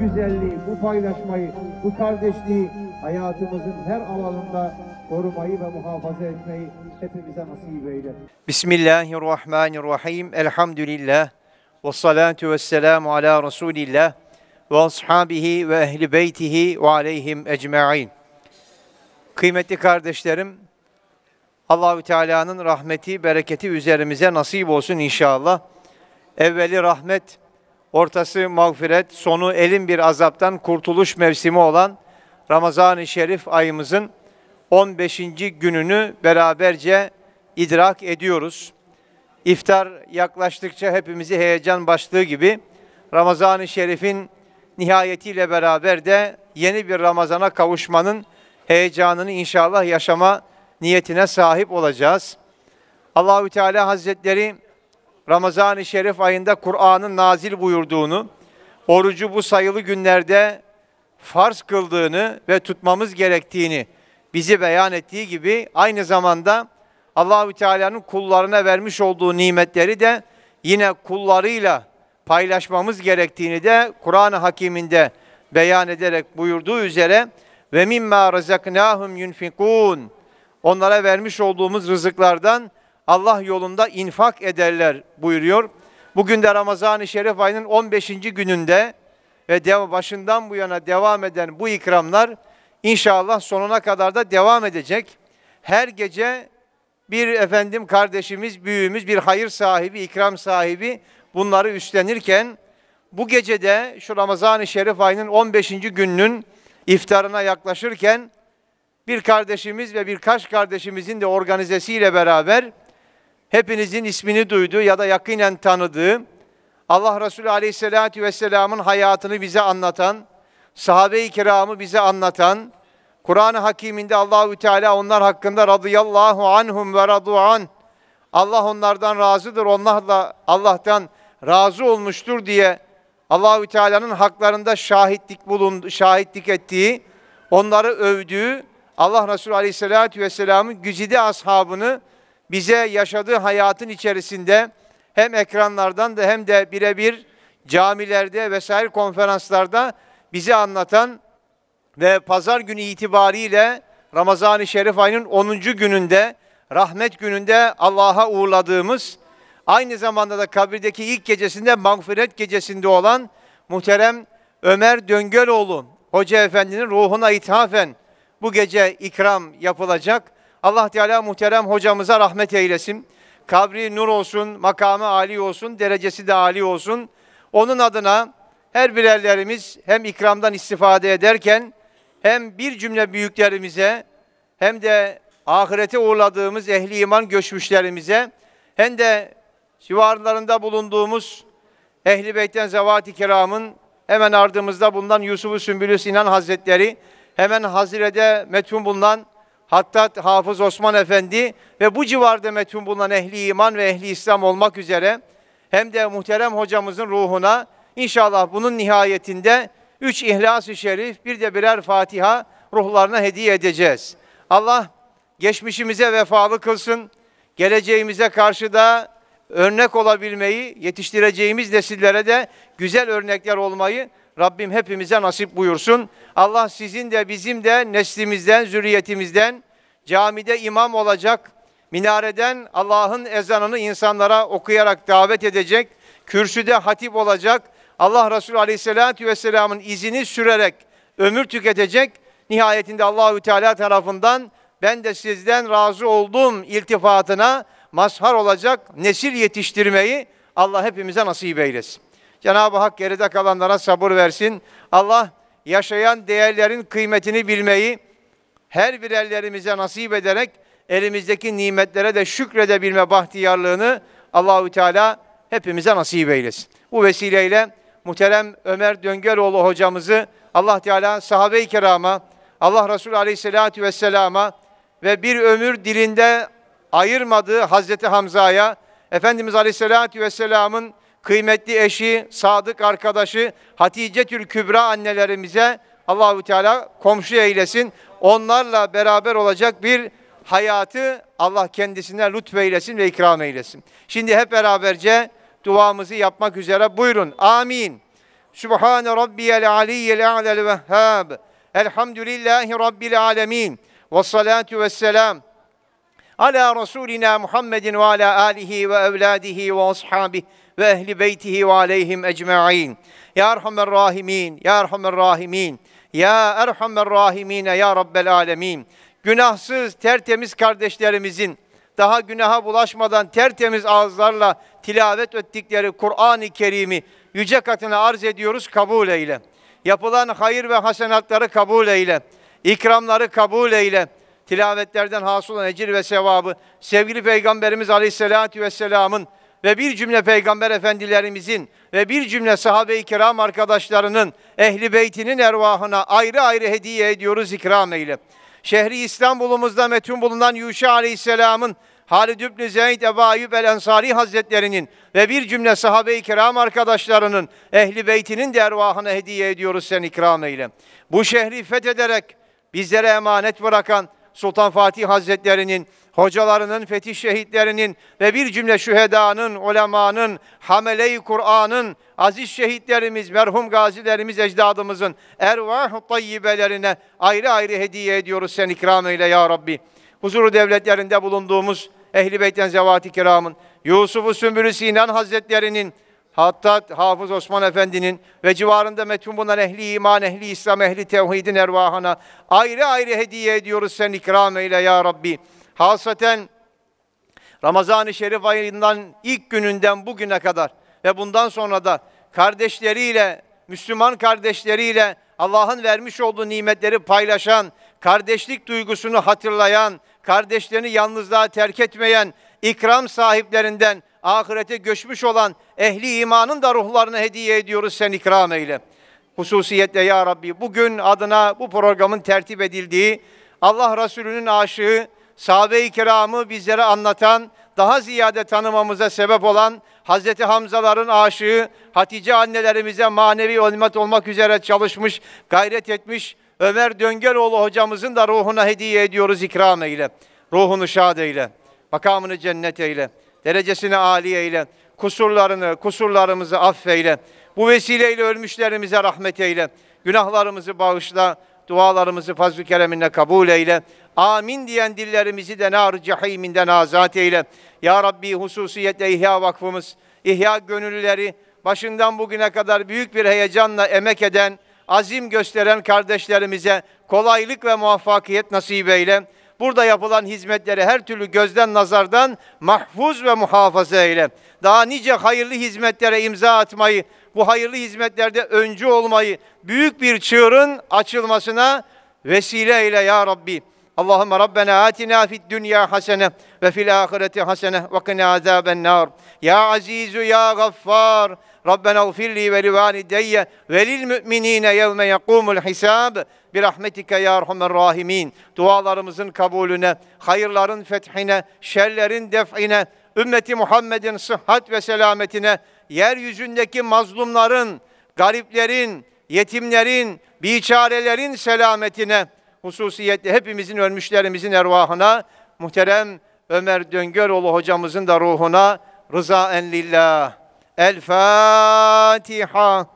güzelliği, bu paylaşmayı, bu kardeşliği hayatımızın her alanında korumayı ve muhafaza etmeyi hepimize nasip eyle. Bismillahirrahmanirrahim. Elhamdülillah. Ve salatu ve selamu ala Resulillah ve ashabihi ve ehli beytihi ve aleyhim ecma'in. Kıymetli kardeşlerim, Allahü Teala'nın rahmeti, bereketi üzerimize nasip olsun inşallah. Evveli rahmet, ortası mağfiret, sonu elin bir azaptan kurtuluş mevsimi olan Ramazan-ı Şerif ayımızın 15. gününü beraberce idrak ediyoruz. İftar yaklaştıkça hepimizi heyecan başlığı gibi Ramazan-ı Şerif'in nihayetiyle beraber de yeni bir Ramazan'a kavuşmanın heyecanını inşallah yaşama niyetine sahip olacağız. Allahü Teala Hazretleri Ramazan-ı Şerif ayında Kur'an'ın nazil buyurduğunu, orucu bu sayılı günlerde farz kıldığını ve tutmamız gerektiğini bizi beyan ettiği gibi aynı zamanda Allahü Teala'nın kullarına vermiş olduğu nimetleri de yine kullarıyla paylaşmamız gerektiğini de Kur'an-ı Hakim'inde beyan ederek buyurduğu üzere ve mimma razaknahum yunfikun onlara vermiş olduğumuz rızıklardan Allah yolunda infak ederler buyuruyor. Bugün de Ramazan-ı Şerif ayının 15. gününde ve başından bu yana devam eden bu ikramlar inşallah sonuna kadar da devam edecek. Her gece bir efendim kardeşimiz, büyüğümüz, bir hayır sahibi, ikram sahibi bunları üstlenirken bu gecede şu Ramazan-ı Şerif ayının 15. gününün iftarına yaklaşırken bir kardeşimiz ve birkaç kardeşimizin de organizesiyle beraber hepinizin ismini duyduğu ya da yakinen tanıdığı, Allah Resulü Aleyhisselatü Vesselam'ın hayatını bize anlatan, sahabe-i kiramı bize anlatan, Kur'an-ı Hakim'inde Allahü Teala onlar hakkında radıyallahu anhum ve radu an Allah onlardan razıdır, onlarla Allah'tan razı olmuştur diye Allahü Teala'nın haklarında şahitlik bulundu, şahitlik ettiği, onları övdüğü Allah Resulü Aleyhisselatü Vesselam'ın güzide ashabını bize yaşadığı hayatın içerisinde hem ekranlardan da hem de birebir camilerde vesaire konferanslarda bize anlatan ve pazar günü itibariyle Ramazan-ı Şerif ayının 10. gününde rahmet gününde Allah'a uğurladığımız aynı zamanda da kabirdeki ilk gecesinde mağfiret gecesinde olan muhterem Ömer Döngeloğlu Hoca Efendi'nin ruhuna ithafen bu gece ikram yapılacak. Allah Teala muhterem hocamıza rahmet eylesin. Kabri nur olsun, makamı âli olsun, derecesi de âli olsun. Onun adına her birerlerimiz hem ikramdan istifade ederken hem bir cümle büyüklerimize hem de ahirete uğurladığımız ehli iman göçmüşlerimize hem de civarlarında bulunduğumuz Ehli Beyt'ten Zevat-i Kiram'ın hemen ardımızda bulunan Yusuf-u Sümbülü Sinan Hazretleri, hemen Hazire'de methun bulunan hatta Hafız Osman Efendi ve bu civarda methun bulunan ehli iman ve ehli İslam olmak üzere hem de muhterem hocamızın ruhuna inşallah bunun nihayetinde üç İhlas-ı Şerif bir de birer Fatiha ruhlarına hediye edeceğiz. Allah geçmişimize vefalı kılsın, geleceğimize karşı da örnek olabilmeyi, yetiştireceğimiz nesillere de güzel örnekler olmayı Rabbim hepimize nasip buyursun. Allah sizin de bizim de neslimizden, zürriyetimizden camide imam olacak, minareden Allah'ın ezanını insanlara okuyarak davet edecek, kürsüde hatip olacak, Allah Resulü Aleyhisselatü Vesselam'ın izini sürerek ömür tüketecek, nihayetinde Allahü Teala tarafından ben de sizden razı oldum iltifatına mazhar olacak nesil yetiştirmeyi Allah hepimize nasip eylesin. Cenab-ı Hak geride kalanlara sabır versin. Allah yaşayan değerlerin kıymetini bilmeyi her bir nasip ederek elimizdeki nimetlere de şükredebilme bahtiyarlığını Allahü Teala hepimize nasip eylesin. Bu vesileyle muhterem Ömer Döngeloğlu hocamızı Allah Teala sahabe-i kerama, Allah Resulü Aleyhisselatü Vesselam'a ve bir ömür dilinde ayırmadığı Hazreti Hamza'ya, Efendimiz Aleyhisselatü Vesselam'ın kıymetli eşi, sadık arkadaşı Hatice Tül Kübra annelerimize Allahu Teala komşu eylesin. Onlarla beraber olacak bir hayatı Allah kendisine lütfeylesin ve ikram eylesin. Şimdi hep beraberce duamızı yapmak üzere buyurun. Amin. Subhan Rabbiyal aliyyel a'lel vehhab. Elhamdülillahi rabbil alemin. Ve salatu ve selam ala Rasulina Muhammedin ve ala alihi ve evladihi ve ashabihi ve ehli beytihi ve aleyhim ecma'in. Ya Erhamer Rahimin, Ya Erhamer Rahimin, Ya Erhamer Rahimin, Ya Rabbel Alemin. Günahsız, tertemiz kardeşlerimizin daha günaha bulaşmadan tertemiz ağızlarla tilavet ettikleri Kur'an-ı Kerim'i yüce katına arz ediyoruz, kabul eyle. Yapılan hayır ve hasenatları kabul eyle. İkramları kabul eyle tilavetlerden hasıl olan ecir ve sevabı sevgili Peygamberimiz Aleyhisselatü Vesselam'ın ve bir cümle Peygamber Efendilerimizin ve bir cümle sahabe-i kiram arkadaşlarının ehli beytinin ervahına ayrı ayrı hediye ediyoruz ikram eyle. Şehri İstanbul'umuzda metun bulunan Yuşa Aleyhisselam'ın Halid İbni Zeyd Ebu Ayyub El Ensari Hazretlerinin ve bir cümle sahabe-i kiram arkadaşlarının ehli beytinin dervahına hediye ediyoruz sen ikram eyle. Bu şehri fethederek bizlere emanet bırakan Sultan Fatih Hazretlerinin, hocalarının, fetih şehitlerinin ve bir cümle şühedanın, ulemanın, hamele-i Kur'an'ın, aziz şehitlerimiz, merhum gazilerimiz, ecdadımızın ervah-ı tayyibelerine ayrı ayrı hediye ediyoruz sen ikram eyle ya Rabbi. Huzuru devletlerinde bulunduğumuz Ehli Beyt'ten zevat-i kiramın, Yusuf-u Sümbülü Sinan Hazretlerinin, hatta Hafız Osman Efendi'nin ve civarında metun bunlar ehli iman, ehli İslam, ehli tevhidin ervahına ayrı ayrı hediye ediyoruz sen ikram eyle ya Rabbi. Hasaten Ramazan-ı Şerif ayından ilk gününden bugüne kadar ve bundan sonra da kardeşleriyle, Müslüman kardeşleriyle Allah'ın vermiş olduğu nimetleri paylaşan, kardeşlik duygusunu hatırlayan, kardeşlerini yalnızlığa terk etmeyen, ikram sahiplerinden ahirete göçmüş olan ehli imanın da ruhlarını hediye ediyoruz sen ikram eyle. Hususiyetle ya Rabbi bugün adına bu programın tertip edildiği Allah Resulü'nün aşığı, sahabe-i kiramı bizlere anlatan, daha ziyade tanımamıza sebep olan Hazreti Hamzaların aşığı, Hatice annelerimize manevi hizmet olmak üzere çalışmış, gayret etmiş Ömer Döngeloğlu hocamızın da ruhuna hediye ediyoruz ikram eyle. Ruhunu şad eyle. Makamını cennet eyle. Derecesini âli eyle. Kusurlarını, kusurlarımızı affeyle. Bu vesileyle ölmüşlerimize rahmet eyle. Günahlarımızı bağışla. Dualarımızı fazl-ı kereminle kabul eyle. Amin diyen dillerimizi de nar-ı cehiminden azat eyle. Ya Rabbi hususiyetle İhya Vakfımız, İhya gönüllüleri, başından bugüne kadar büyük bir heyecanla emek eden, azim gösteren kardeşlerimize kolaylık ve muvaffakiyet nasip eyle burada yapılan hizmetleri her türlü gözden nazardan mahfuz ve muhafaza eyle. Daha nice hayırlı hizmetlere imza atmayı, bu hayırlı hizmetlerde öncü olmayı, büyük bir çığırın açılmasına vesile eyle ya Rabbi. Allahümme Rabbena atina fid dünya hasene ve fil ahireti hasene ve kina azaben nar. Ya azizu ya gaffar. Rabbena gfirli ve livalideyye ve lil müminine yevme yakumul hisab. Birahmetike ya erhamer rahimin. Dualarımızın kabulüne, hayırların fethine, şerlerin def'ine, ümmeti Muhammed'in sıhhat ve selametine, yeryüzündeki mazlumların, gariplerin, yetimlerin, biçarelerin selametine, hususiyetle hepimizin ölmüşlerimizin ervahına, muhterem Ömer Döngöroğlu hocamızın da ruhuna rıza enlillah El Fatiha.